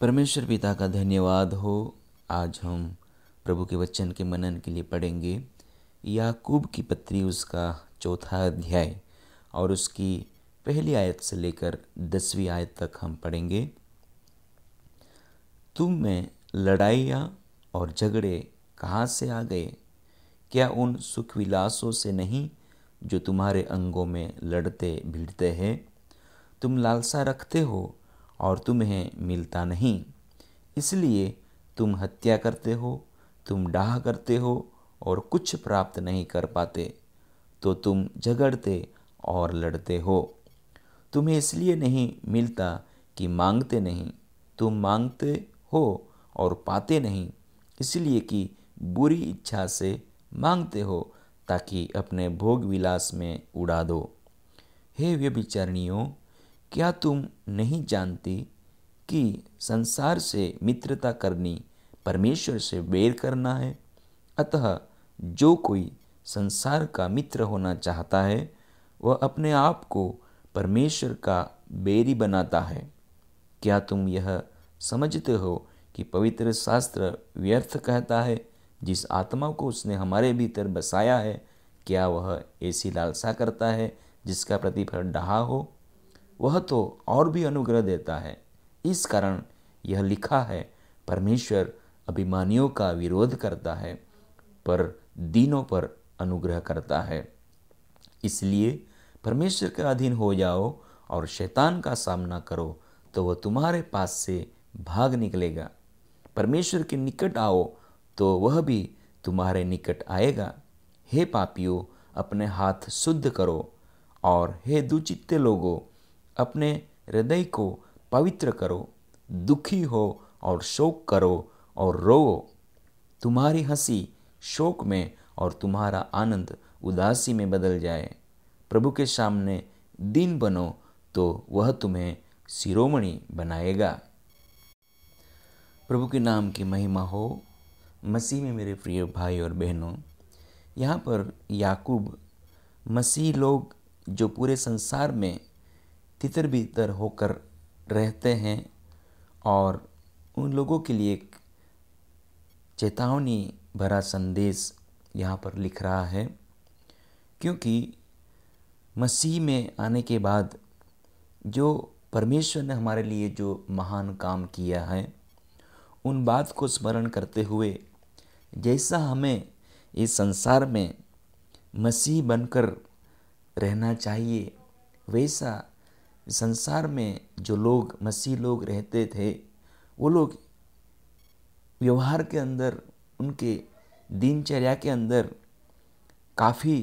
परमेश्वर पिता का धन्यवाद हो आज हम प्रभु के वचन के मनन के लिए पढ़ेंगे याकूब की पत्री उसका चौथा अध्याय और उसकी पहली आयत से लेकर दसवीं आयत तक हम पढ़ेंगे तुम में लड़ाइयाँ और झगड़े कहाँ से आ गए क्या उन सुख विलासों से नहीं जो तुम्हारे अंगों में लड़ते भिड़ते हैं तुम लालसा रखते हो और तुम्हें मिलता नहीं इसलिए तुम हत्या करते हो तुम डाह करते हो और कुछ प्राप्त नहीं कर पाते तो तुम झगड़ते और लड़ते हो तुम्हें इसलिए नहीं मिलता कि मांगते नहीं तुम मांगते हो और पाते नहीं इसलिए कि बुरी इच्छा से मांगते हो ताकि अपने भोग विलास में उड़ा दो हे व्यभिचरणियों क्या तुम नहीं जानती कि संसार से मित्रता करनी परमेश्वर से बैर करना है अतः जो कोई संसार का मित्र होना चाहता है वह अपने आप को परमेश्वर का बेरी बनाता है क्या तुम यह समझते हो कि पवित्र शास्त्र व्यर्थ कहता है जिस आत्मा को उसने हमारे भीतर बसाया है क्या वह ऐसी लालसा करता है जिसका प्रतिफल डहा हो वह तो और भी अनुग्रह देता है इस कारण यह लिखा है परमेश्वर अभिमानियों का विरोध करता है पर दीनों पर अनुग्रह करता है इसलिए परमेश्वर के अधीन हो जाओ और शैतान का सामना करो तो वह तुम्हारे पास से भाग निकलेगा परमेश्वर के निकट आओ तो वह भी तुम्हारे निकट आएगा हे पापियों अपने हाथ शुद्ध करो और हे दुचित्ते लोगों अपने हृदय को पवित्र करो दुखी हो और शोक करो और रोवो तुम्हारी हंसी शोक में और तुम्हारा आनंद उदासी में बदल जाए प्रभु के सामने दिन बनो तो वह तुम्हें शिरोमणि बनाएगा प्रभु के नाम की महिमा हो मसीह में मेरे प्रिय भाई और बहनों यहाँ पर याकूब मसीह लोग जो पूरे संसार में तितर बितर होकर रहते हैं और उन लोगों के लिए एक चेतावनी भरा संदेश यहाँ पर लिख रहा है क्योंकि मसीह में आने के बाद जो परमेश्वर ने हमारे लिए जो महान काम किया है उन बात को स्मरण करते हुए जैसा हमें इस संसार में मसीह बनकर रहना चाहिए वैसा संसार में जो लोग मसीह लोग रहते थे वो लोग व्यवहार के अंदर उनके दिनचर्या के अंदर काफ़ी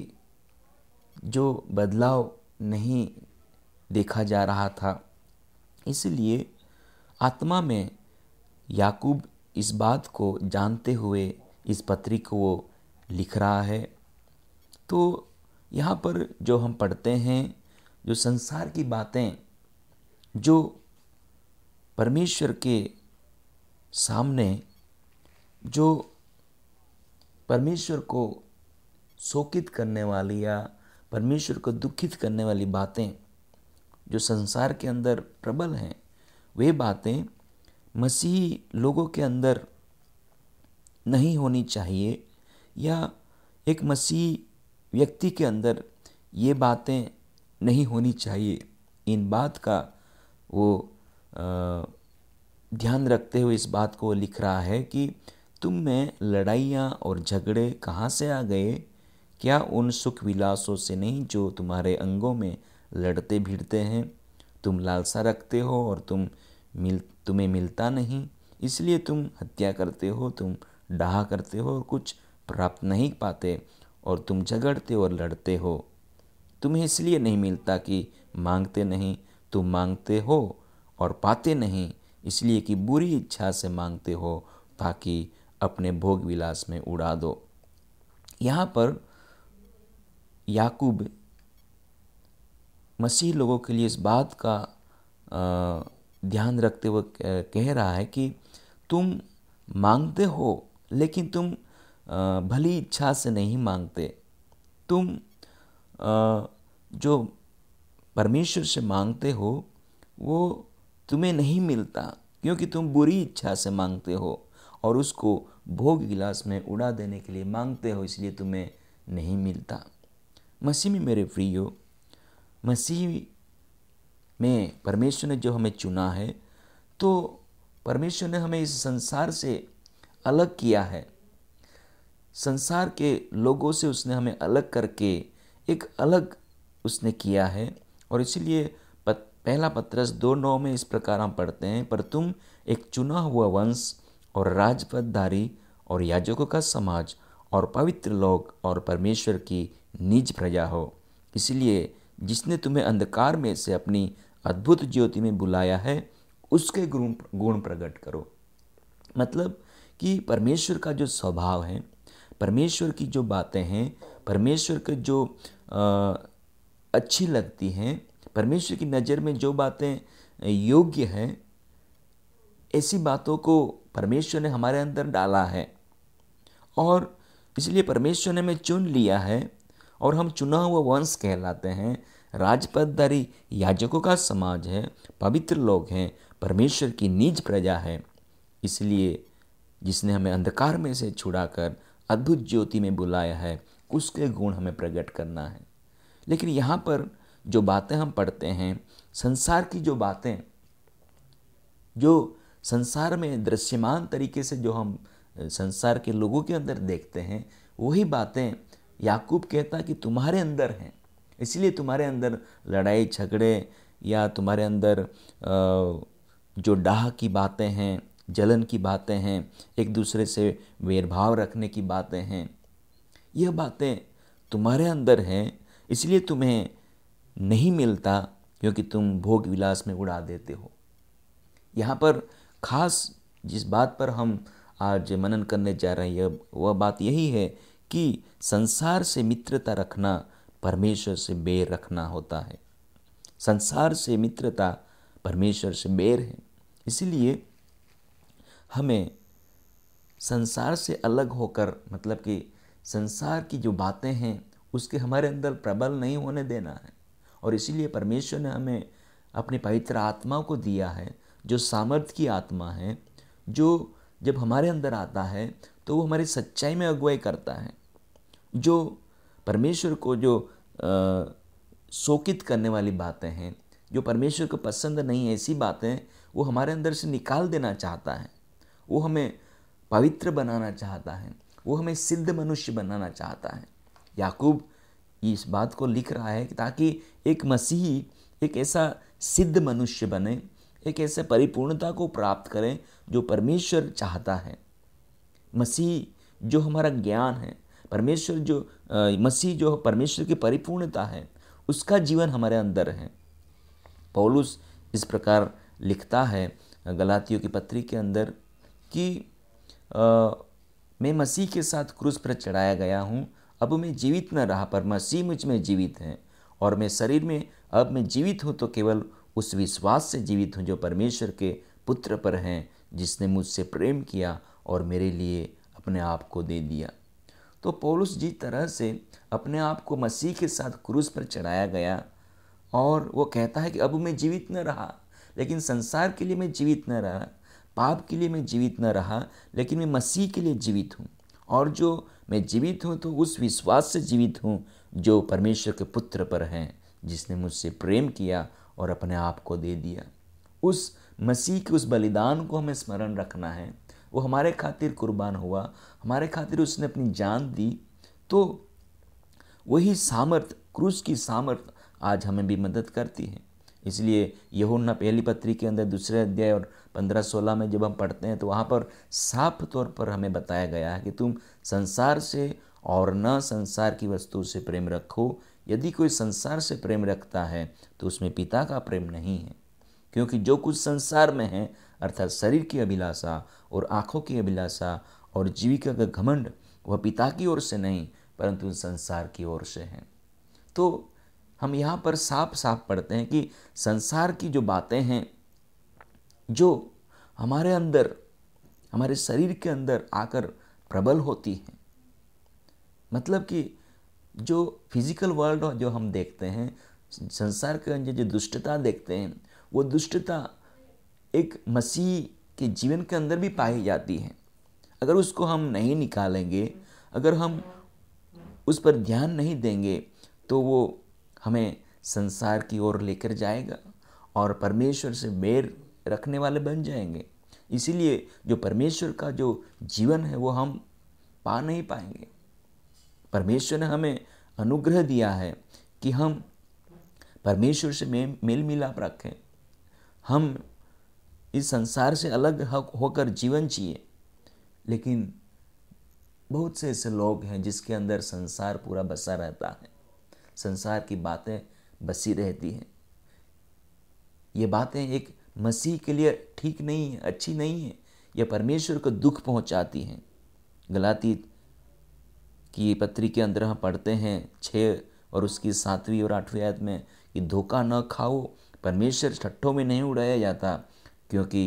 जो बदलाव नहीं देखा जा रहा था इसलिए आत्मा में याकूब इस बात को जानते हुए इस पत्री को वो लिख रहा है तो यहाँ पर जो हम पढ़ते हैं जो संसार की बातें जो परमेश्वर के सामने जो परमेश्वर को शोकित करने वाली या परमेश्वर को दुखित करने वाली बातें जो संसार के अंदर प्रबल हैं वे बातें मसीही लोगों के अंदर नहीं होनी चाहिए या एक मसीह व्यक्ति के अंदर ये बातें नहीं होनी चाहिए इन बात का वो ध्यान रखते हुए इस बात को लिख रहा है कि तुम में लड़ाइयाँ और झगड़े कहाँ से आ गए क्या उन सुख विलासों से नहीं जो तुम्हारे अंगों में लड़ते भिड़ते हैं तुम लालसा रखते हो और तुम मिल तुम्हें मिलता नहीं इसलिए तुम हत्या करते हो तुम डहा करते हो और कुछ प्राप्त नहीं पाते और तुम झगड़ते और लड़ते हो तुम्हें इसलिए नहीं मिलता कि मांगते नहीं तुम मांगते हो और पाते नहीं इसलिए कि बुरी इच्छा से मांगते हो ताकि अपने भोग विलास में उड़ा दो यहाँ पर याकूब मसीह लोगों के लिए इस बात का ध्यान रखते हुए कह रहा है कि तुम मांगते हो लेकिन तुम भली इच्छा से नहीं मांगते तुम जो परमेश्वर से मांगते हो वो तुम्हें नहीं मिलता क्योंकि तुम बुरी इच्छा से मांगते हो और उसको भोग गिलास में उड़ा देने के लिए मांगते हो इसलिए तुम्हें नहीं मिलता मसीह में मेरे प्रियो मसीह में परमेश्वर ने जो हमें चुना है तो परमेश्वर ने हमें इस संसार से अलग किया है संसार के लोगों से उसने हमें अलग करके एक अलग उसने किया है और इसीलिए पत, पहला पत्रस दो नौ में इस प्रकार हम पढ़ते हैं पर तुम एक चुना हुआ वंश और राजपदधारी और याजकों का समाज और पवित्र लोग और परमेश्वर की निज प्रजा हो इसलिए जिसने तुम्हें अंधकार में से अपनी अद्भुत ज्योति में बुलाया है उसके गुण गुण प्रकट करो मतलब कि परमेश्वर का जो स्वभाव है परमेश्वर की जो बातें हैं परमेश्वर के जो आ, अच्छी लगती हैं परमेश्वर की नज़र में जो बातें योग्य हैं ऐसी बातों को परमेश्वर ने हमारे अंदर डाला है और इसलिए परमेश्वर ने हमें चुन लिया है और हम चुना हुआ वंश कहलाते हैं राजपदारी याजकों का समाज है पवित्र लोग हैं परमेश्वर की निज प्रजा है इसलिए जिसने हमें अंधकार में से छुड़ाकर अद्भुत ज्योति में बुलाया है उसके गुण हमें प्रकट करना है लेकिन यहाँ पर जो बातें हम पढ़ते हैं संसार की जो बातें जो संसार में दृश्यमान तरीके से जो हम संसार के लोगों के अंदर देखते हैं वही बातें याकूब कहता कि तुम्हारे अंदर हैं इसलिए तुम्हारे अंदर लड़ाई झगड़े या तुम्हारे अंदर जो डाह की बातें हैं जलन की बातें हैं एक दूसरे से वेरभाव रखने की बातें हैं यह बातें तुम्हारे अंदर हैं इसलिए तुम्हें नहीं मिलता क्योंकि तुम भोग विलास में उड़ा देते हो यहाँ पर खास जिस बात पर हम आज मनन करने जा रहे हैं वह बात यही है कि संसार से मित्रता रखना परमेश्वर से बैर रखना होता है संसार से मित्रता परमेश्वर से बैर है इसलिए हमें संसार से अलग होकर मतलब कि संसार की जो बातें हैं उसके हमारे अंदर प्रबल नहीं होने देना है और इसीलिए परमेश्वर ने हमें अपनी पवित्र आत्मा को दिया है जो सामर्थ्य की आत्मा है जो जब हमारे अंदर आता है तो वो हमारी सच्चाई में अगुवाई करता है जो परमेश्वर को जो शोकित करने वाली बातें हैं जो परमेश्वर को पसंद नहीं है ऐसी बातें वो हमारे अंदर से निकाल देना चाहता है वो हमें पवित्र बनाना चाहता है वो हमें सिद्ध मनुष्य बनाना चाहता है याकूब इस बात को लिख रहा है कि ताकि एक मसीही एक ऐसा सिद्ध मनुष्य बने एक ऐसे परिपूर्णता को प्राप्त करें जो परमेश्वर चाहता है मसीह जो हमारा ज्ञान है परमेश्वर जो मसीह जो परमेश्वर की परिपूर्णता है उसका जीवन हमारे अंदर है पौलुस इस प्रकार लिखता है गलातियों की पत्री के अंदर कि मैं मसीह के साथ क्रूस पर चढ़ाया गया हूँ अब मैं जीवित न रहा पर मसीह मुझ में जीवित हैं और मैं शरीर में अब मैं जीवित हूँ तो केवल उस विश्वास से जीवित हूँ जो परमेश्वर के पुत्र पर हैं जिसने मुझसे प्रेम किया और मेरे लिए अपने आप को दे दिया तो पौलुस जी तरह से अपने आप को मसीह के साथ क्रूस पर चढ़ाया गया और वो कहता है कि अब मैं जीवित न रहा लेकिन संसार के लिए मैं जीवित न रहा पाप के लिए मैं जीवित न रहा लेकिन मैं मसीह के लिए जीवित हूँ और जो मैं जीवित हूँ तो उस विश्वास से जीवित हूँ जो परमेश्वर के पुत्र पर हैं जिसने मुझसे प्रेम किया और अपने आप को दे दिया उस मसीह के उस बलिदान को हमें स्मरण रखना है वो हमारे खातिर कुर्बान हुआ हमारे खातिर उसने अपनी जान दी तो वही सामर्थ क्रूस की सामर्थ आज हमें भी मदद करती है इसलिए यहुन्ना पहली पत्री के अंदर दूसरे अध्याय और पंद्रह सोलह में जब हम पढ़ते हैं तो वहाँ पर साफ तौर पर हमें बताया गया है कि तुम संसार से और न संसार की वस्तु से प्रेम रखो यदि कोई संसार से प्रेम रखता है तो उसमें पिता का प्रेम नहीं है क्योंकि जो कुछ संसार में है अर्थात शरीर की अभिलाषा और आँखों की अभिलाषा और जीविका का घमंड वह पिता की ओर से नहीं परंतु संसार की ओर से है तो हम यहाँ पर साफ साफ पढ़ते हैं कि संसार की जो बातें हैं जो हमारे अंदर हमारे शरीर के अंदर आकर प्रबल होती हैं मतलब कि जो फिजिकल वर्ल्ड जो हम देखते हैं संसार के अंदर जो दुष्टता देखते हैं वो दुष्टता एक मसीह के जीवन के अंदर भी पाई जाती है अगर उसको हम नहीं निकालेंगे अगर हम उस पर ध्यान नहीं देंगे तो वो हमें संसार की ओर लेकर जाएगा और परमेश्वर से बैर रखने वाले बन जाएंगे इसीलिए जो परमेश्वर का जो जीवन है वो हम पा नहीं पाएंगे परमेश्वर ने हमें अनुग्रह दिया है कि हम परमेश्वर से मेल मिलाप रखें हम इस संसार से अलग होकर जीवन जिए लेकिन बहुत से ऐसे लोग हैं जिसके अंदर संसार पूरा बसा रहता है संसार की बातें बसी रहती हैं ये बातें एक मसीह के लिए ठीक नहीं है अच्छी नहीं है यह परमेश्वर को दुख पहुंचाती हैं गलाती की पत्री के अंदर हम पढ़ते हैं छः और उसकी सातवीं और आठवीं आयत में कि धोखा न खाओ परमेश्वर छठों में नहीं उड़ाया जाता क्योंकि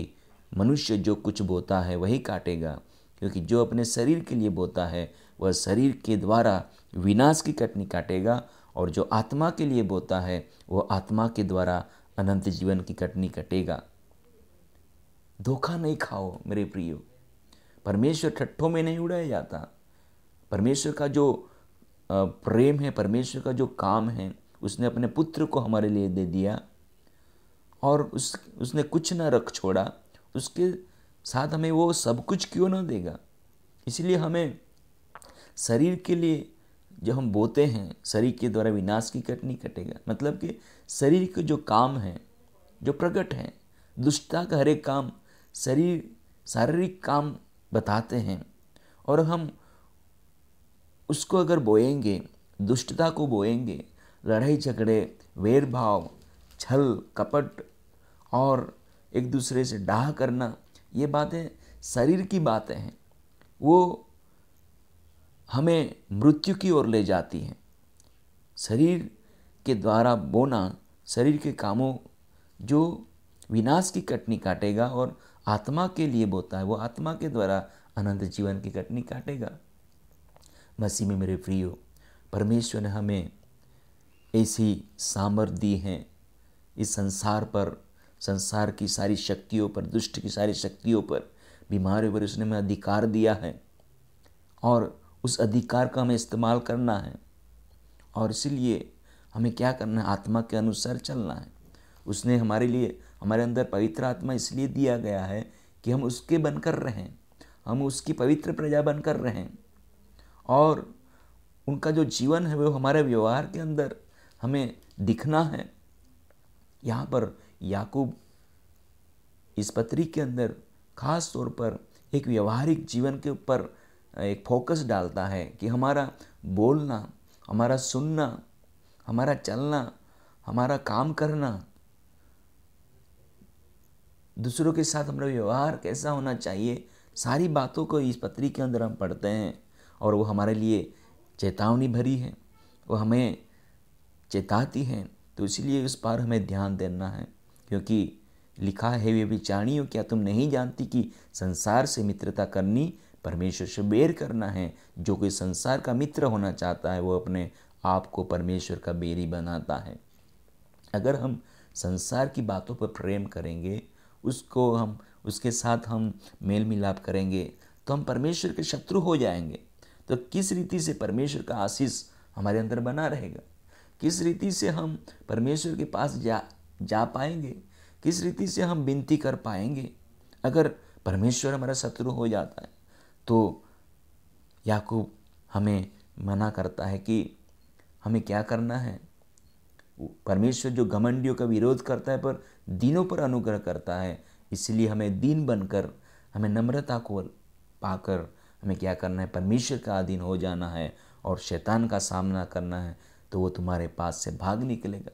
मनुष्य जो कुछ बोता है वही काटेगा क्योंकि जो अपने शरीर के लिए बोता है वह शरीर के द्वारा विनाश की कटनी काटेगा और जो आत्मा के लिए बोता है वह आत्मा के द्वारा अनंत जीवन की कटनी कटेगा धोखा नहीं खाओ मेरे प्रियो परमेश्वर ठट्ठों में नहीं उड़ाया जाता परमेश्वर का जो प्रेम है परमेश्वर का जो काम है उसने अपने पुत्र को हमारे लिए दे दिया और उस उसने कुछ ना रख छोड़ा उसके साथ हमें वो सब कुछ क्यों ना देगा इसलिए हमें शरीर के लिए जब हम बोते हैं शरीर के द्वारा विनाश की कट नहीं कटेगा मतलब कि शरीर के जो काम हैं जो प्रकट हैं दुष्टता का हर एक काम शरीर शारीरिक काम बताते हैं और हम उसको अगर बोएंगे दुष्टता को बोएंगे लड़ाई झगड़े भाव छल कपट और एक दूसरे से डाह करना ये बातें शरीर की बातें हैं वो हमें मृत्यु की ओर ले जाती हैं शरीर के द्वारा बोना शरीर के कामों जो विनाश की कटनी काटेगा और आत्मा के लिए बोता है वो आत्मा के द्वारा अनंत जीवन की कटनी काटेगा मसीह में मेरे प्रियो परमेश्वर ने हमें ऐसी सामर्थ दी है इस संसार पर संसार की सारी शक्तियों पर दुष्ट की सारी शक्तियों पर बीमारियों पर उसने हमें अधिकार दिया है और उस अधिकार का हमें इस्तेमाल करना है और इसीलिए हमें क्या करना है आत्मा के अनुसार चलना है उसने हमारे लिए हमारे अंदर पवित्र आत्मा इसलिए दिया गया है कि हम उसके बनकर रहें हम उसकी पवित्र प्रजा बनकर रहें और उनका जो जीवन है वो हमारे व्यवहार के अंदर हमें दिखना है यहाँ पर याकूब इस पत्री के अंदर खास तौर पर एक व्यवहारिक जीवन के ऊपर एक फोकस डालता है कि हमारा बोलना हमारा सुनना हमारा चलना हमारा काम करना दूसरों के साथ हमारा व्यवहार कैसा होना चाहिए सारी बातों को इस पत्री के अंदर हम पढ़ते हैं और वो हमारे लिए चेतावनी भरी है वो हमें चेताती है तो इसलिए इस पर हमें ध्यान देना है क्योंकि लिखा है वे विचारणियों क्या तुम नहीं जानती कि संसार से मित्रता करनी परमेश्वर से बैर करना है जो कोई संसार का मित्र होना चाहता है वो अपने आप को परमेश्वर का बेरी बनाता है अगर हम संसार की बातों पर प्रेम करेंगे उसको हम उसके साथ हम मेल मिलाप करेंगे तो हम परमेश्वर के शत्रु हो जाएंगे तो किस रीति से परमेश्वर का आशीष हमारे अंदर बना रहेगा किस रीति से हम परमेश्वर के पास जा जा पाएंगे किस रीति से हम विनती कर पाएंगे अगर परमेश्वर हमारा शत्रु हो जाता है तो याकूब हमें मना करता है कि हमें क्या करना है परमेश्वर जो घमंडियों का विरोध करता है पर दिनों पर अनुग्रह करता है इसलिए हमें दीन बनकर हमें नम्रता को पाकर हमें क्या करना है परमेश्वर का अधीन हो जाना है और शैतान का सामना करना है तो वो तुम्हारे पास से भाग निकलेगा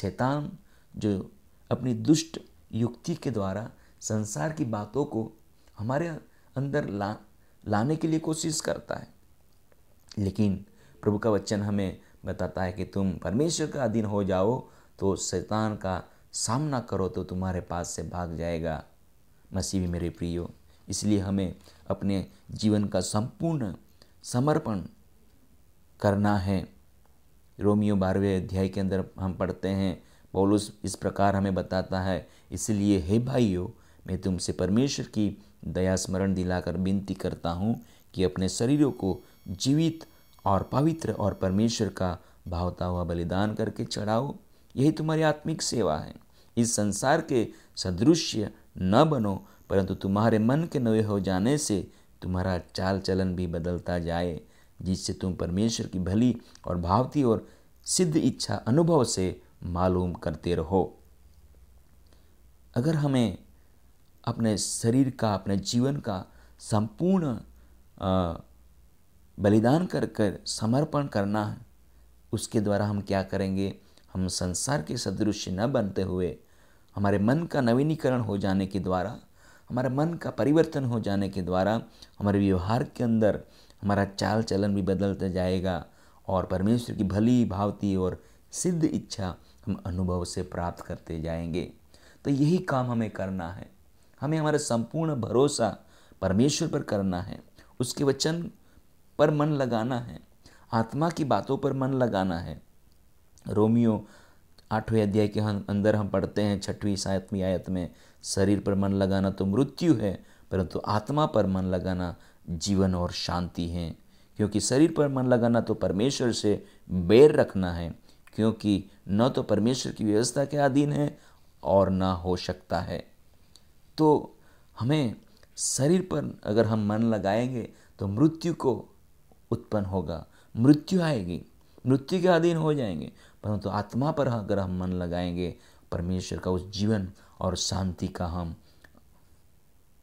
शैतान जो अपनी दुष्ट युक्ति के द्वारा संसार की बातों को हमारे अंदर ला लाने के लिए कोशिश करता है लेकिन प्रभु का वचन हमें बताता है कि तुम परमेश्वर का अधीन हो जाओ तो शैतान का सामना करो तो तुम्हारे पास से भाग जाएगा मसीह भी मेरे प्रियो इसलिए हमें अपने जीवन का संपूर्ण समर्पण करना है रोमियो बारहवें अध्याय के अंदर हम पढ़ते हैं पौलुस इस प्रकार हमें बताता है इसलिए हे भाइयों मैं तुमसे परमेश्वर की दया स्मरण दिलाकर विनती करता हूँ कि अपने शरीरों को जीवित और पवित्र और परमेश्वर का भावता हुआ बलिदान करके चढ़ाओ यही तुम्हारी आत्मिक सेवा है इस संसार के सदृश्य न बनो परंतु तुम्हारे मन के नवे हो जाने से तुम्हारा चाल चलन भी बदलता जाए जिससे तुम परमेश्वर की भली और भावती और सिद्ध इच्छा अनुभव से मालूम करते रहो अगर हमें अपने शरीर का अपने जीवन का संपूर्ण बलिदान कर कर समर्पण करना है उसके द्वारा हम क्या करेंगे हम संसार के सदृश न बनते हुए हमारे मन का नवीनीकरण हो जाने के द्वारा हमारे मन का परिवर्तन हो जाने के द्वारा हमारे व्यवहार के अंदर हमारा चाल चलन भी बदलता जाएगा और परमेश्वर की भली भावती और सिद्ध इच्छा हम अनुभव से प्राप्त करते जाएंगे तो यही काम हमें करना है हमें हमारा संपूर्ण भरोसा परमेश्वर पर करना है उसके वचन पर मन लगाना है आत्मा की बातों पर मन लगाना है रोमियो आठवें अध्याय के अंदर हम पढ़ते हैं छठवीं सातवीं आयत में शरीर पर मन लगाना तो मृत्यु है परंतु आत्मा पर मन लगाना जीवन और शांति है क्योंकि शरीर पर मन लगाना तो परमेश्वर से बैर रखना है क्योंकि न तो परमेश्वर की व्यवस्था के अधीन है और ना हो सकता है तो हमें शरीर पर अगर हम मन लगाएंगे तो मृत्यु को उत्पन्न होगा मृत्यु आएगी मृत्यु के अधीन हो जाएंगे परंतु तो आत्मा पर अगर हम मन लगाएंगे परमेश्वर का उस जीवन और शांति का हम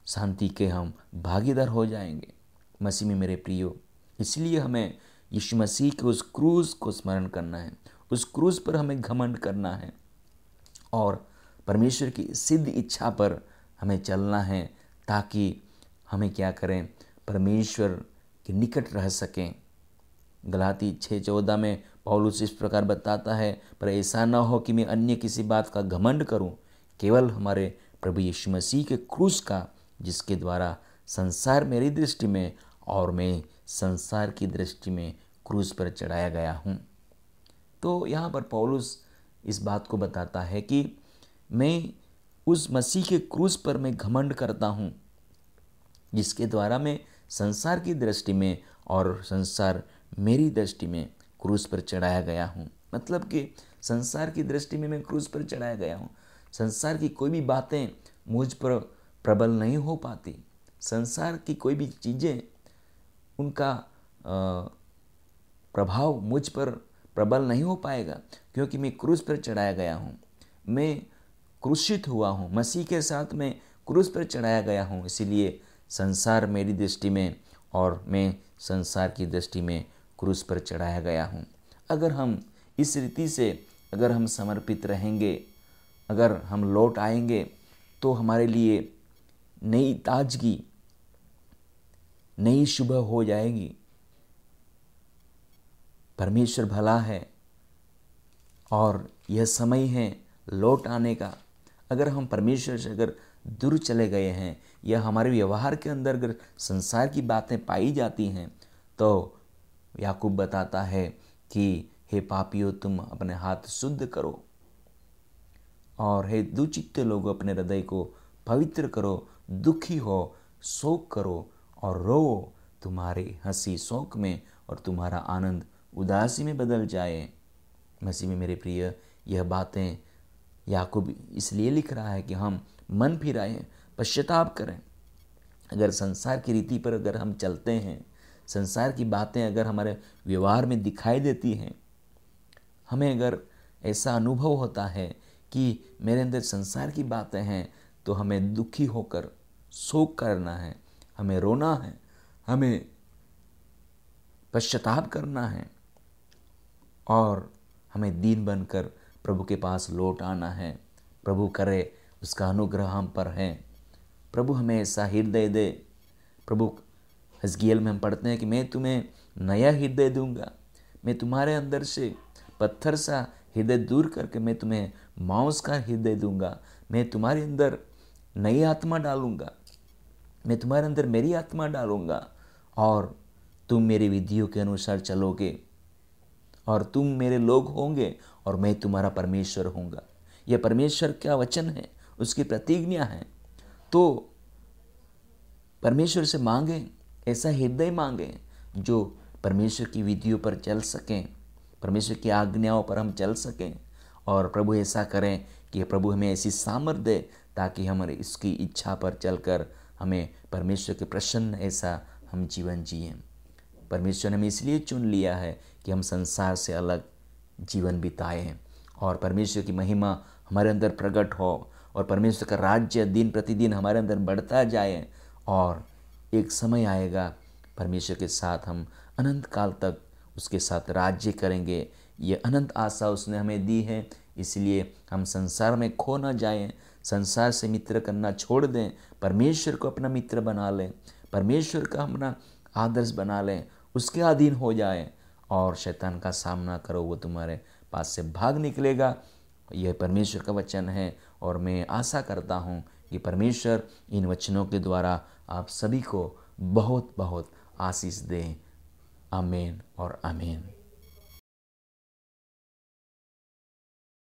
शांति के हम भागीदार हो जाएंगे मसीह में मेरे प्रियो इसलिए हमें यीशु मसीह के उस क्रूज़ को स्मरण करना है उस क्रूज़ पर हमें घमंड करना है और परमेश्वर की सिद्ध इच्छा पर हमें चलना है ताकि हमें क्या करें परमेश्वर के निकट रह सकें गलाती छः चौदह में पौलुस इस प्रकार बताता है पर ऐसा ना हो कि मैं अन्य किसी बात का घमंड करूं केवल हमारे प्रभु यीशु मसीह के क्रूस का जिसके द्वारा संसार मेरी दृष्टि में और मैं संसार की दृष्टि में क्रूस पर चढ़ाया गया हूँ तो यहाँ पर पौलुस इस बात को बताता है कि मैं उस मसीह के क्रूज पर मैं घमंड करता हूँ जिसके द्वारा मैं संसार की दृष्टि में और संसार मेरी दृष्टि में क्रूज पर चढ़ाया गया हूँ मतलब कि संसार की दृष्टि में मैं क्रूज पर चढ़ाया गया हूँ संसार की कोई भी बातें मुझ पर प्रबल नहीं हो पाती संसार की कोई भी चीज़ें उनका प्रभाव मुझ पर प्रबल नहीं हो पाएगा क्योंकि मैं क्रूज पर चढ़ाया गया हूँ मैं क्रूषित हुआ हूँ मसीह के साथ मैं क्रूस पर चढ़ाया गया हूँ इसीलिए संसार मेरी दृष्टि में और मैं संसार की दृष्टि में क्रूस पर चढ़ाया गया हूँ अगर हम इस रीति से अगर हम समर्पित रहेंगे अगर हम लौट आएंगे तो हमारे लिए नई ताजगी नई शुभ हो जाएगी परमेश्वर भला है और यह समय है लौट आने का अगर हम परमेश्वर से अगर दूर चले गए हैं या हमारे व्यवहार के अंदर अगर संसार की बातें पाई जाती हैं तो याकूब बताता है कि हे पापियो तुम अपने हाथ शुद्ध करो और हे दुचित्त लोग अपने हृदय को पवित्र करो दुखी हो शोक करो और रो तुम्हारे हंसी शोक में और तुम्हारा आनंद उदासी में बदल जाए मसीह में मेरे प्रिय यह बातें याकूब इसलिए लिख रहा है कि हम मन फिराएं पश्चाताप करें अगर संसार की रीति पर अगर हम चलते हैं संसार की बातें अगर हमारे व्यवहार में दिखाई देती हैं हमें अगर ऐसा अनुभव होता है कि मेरे अंदर संसार की बातें हैं तो हमें दुखी होकर शोक करना है हमें रोना है हमें पश्चाताप करना है और हमें दीन बनकर प्रभु के पास लौट आना है प्रभु करे उसका अनुग्रह हम पर है प्रभु हमें ऐसा हृदय दे प्रभु हजगियल में हम पढ़ते हैं कि मैं तुम्हें नया हृदय दूंगा मैं तुम्हारे अंदर से पत्थर सा हृदय दूर करके मैं तुम्हें मांस का हृदय दूंगा मैं तुम्हारे अंदर नई आत्मा डालूंगा मैं तुम्हारे अंदर मेरी आत्मा डालूंगा और तुम मेरी विधियों के अनुसार चलोगे और तुम मेरे लोग होंगे और मैं तुम्हारा परमेश्वर होऊंगा यह परमेश्वर का वचन है उसकी प्रतिज्ञा है तो परमेश्वर से मांगे ऐसा हृदय मांगे जो परमेश्वर की विधियों पर चल सकें परमेश्वर की आज्ञाओं पर हम चल सकें और प्रभु ऐसा करें कि प्रभु हमें ऐसी सामर्थ्य दे ताकि हमारे इसकी इच्छा पर चलकर हमें परमेश्वर के प्रसन्न ऐसा हम जीवन जिए परमेश्वर ने हमें इसलिए चुन लिया है कि हम संसार से अलग जीवन बिताए हैं और परमेश्वर की महिमा हमारे अंदर प्रकट हो और परमेश्वर का राज्य दिन प्रतिदिन हमारे अंदर बढ़ता जाए और एक समय आएगा परमेश्वर के साथ हम अनंत काल तक उसके साथ राज्य करेंगे ये अनंत आशा उसने हमें दी है इसलिए हम संसार में खो ना जाएं संसार से मित्र करना छोड़ दें परमेश्वर को अपना मित्र बना लें परमेश्वर का अपना आदर्श बना लें उसके अधीन हो जाएं और शैतान का सामना करो वो तुम्हारे पास से भाग निकलेगा यह परमेश्वर का वचन है और मैं आशा करता हूँ कि परमेश्वर इन वचनों के द्वारा आप सभी को बहुत बहुत आशीष दें अमेन और अमेन